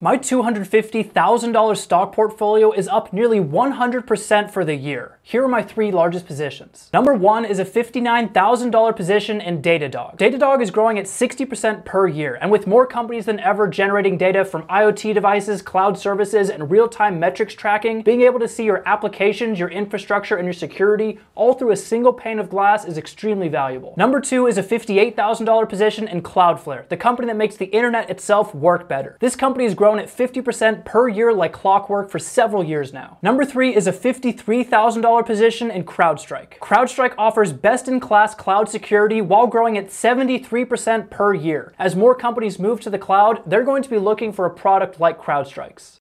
My $250,000 stock portfolio is up nearly 100% for the year. Here are my three largest positions. Number one is a $59,000 position in Datadog. Datadog is growing at 60% per year, and with more companies than ever generating data from IoT devices, cloud services, and real-time metrics tracking, being able to see your applications, your infrastructure, and your security all through a single pane of glass is extremely valuable. Number two is a $58,000 position in Cloudflare, the company that makes the internet itself work better. This company is growing grown at 50% per year like clockwork for several years now. Number three is a $53,000 position in CrowdStrike. CrowdStrike offers best-in-class cloud security while growing at 73% per year. As more companies move to the cloud, they're going to be looking for a product like CrowdStrike's.